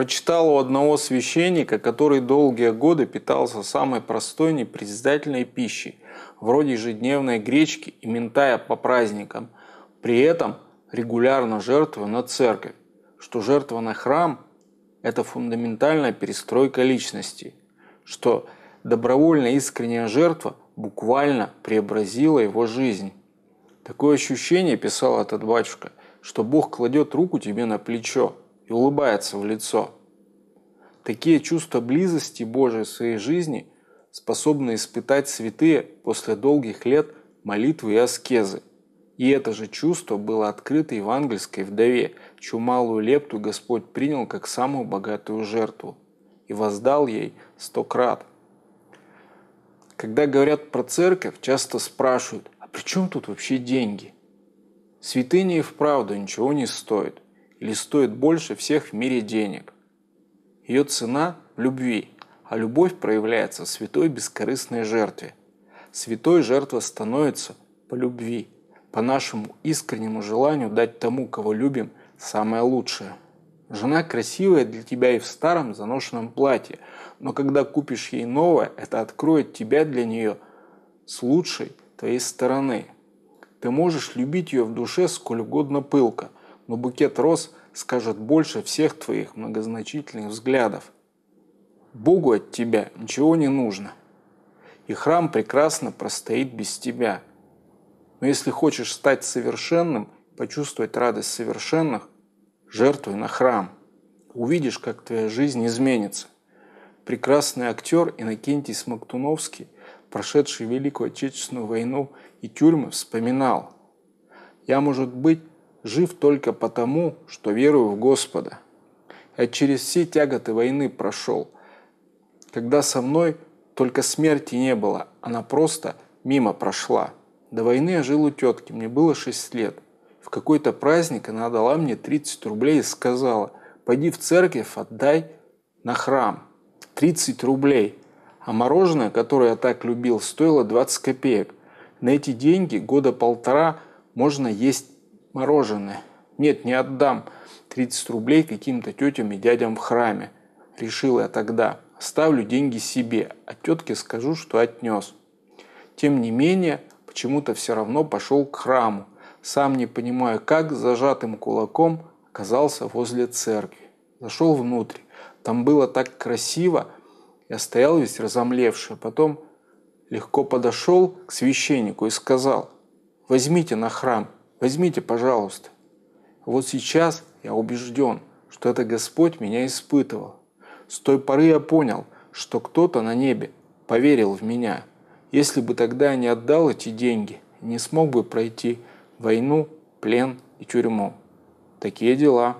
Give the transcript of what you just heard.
прочитал у одного священника, который долгие годы питался самой простой непритязательной пищей, вроде ежедневной гречки и ментая по праздникам, при этом регулярно жертвы на церковь, что жертва на храм – это фундаментальная перестройка личности, что добровольная искренняя жертва буквально преобразила его жизнь. Такое ощущение, писал этот батюшка, что Бог кладет руку тебе на плечо – и улыбается в лицо. Такие чувства близости Божией в своей жизни способны испытать святые после долгих лет молитвы и аскезы. И это же чувство было открыто евангельской вдове, чью малую лепту Господь принял как самую богатую жертву и воздал ей сто крат. Когда говорят про церковь, часто спрашивают, а при чем тут вообще деньги? Святыня и вправду ничего не стоит – или стоит больше всех в мире денег. Ее цена – любви, а любовь проявляется в святой бескорыстной жертве. Святой жертва становится по любви, по нашему искреннему желанию дать тому, кого любим, самое лучшее. Жена красивая для тебя и в старом заношенном платье, но когда купишь ей новое, это откроет тебя для нее с лучшей твоей стороны. Ты можешь любить ее в душе сколь угодно пылко – но букет роз скажет больше всех твоих многозначительных взглядов. Богу от тебя ничего не нужно, и храм прекрасно простоит без тебя. Но если хочешь стать совершенным, почувствовать радость совершенных, жертвуй на храм. Увидишь, как твоя жизнь изменится. Прекрасный актер Иннокентий Смоктуновский, прошедший Великую Отечественную войну и тюрьмы, вспоминал. «Я, может быть, жив только потому, что верую в Господа. Я через все тяготы войны прошел, когда со мной только смерти не было, она просто мимо прошла. До войны я жил у тетки, мне было 6 лет. В какой-то праздник она дала мне 30 рублей и сказала, пойди в церковь, отдай на храм. 30 рублей. А мороженое, которое я так любил, стоило 20 копеек. На эти деньги года полтора можно есть мороженое. Нет, не отдам 30 рублей каким-то тетям и дядям в храме. Решил я тогда. Оставлю деньги себе, а тетке скажу, что отнес. Тем не менее, почему-то все равно пошел к храму. Сам не понимаю, как зажатым кулаком оказался возле церкви. Зашел внутрь. Там было так красиво. Я стоял весь разомлевший. А потом легко подошел к священнику и сказал, возьмите на храм Возьмите, пожалуйста. Вот сейчас я убежден, что это Господь меня испытывал. С той поры я понял, что кто-то на небе поверил в меня. Если бы тогда я не отдал эти деньги, не смог бы пройти войну, плен и тюрьму. Такие дела.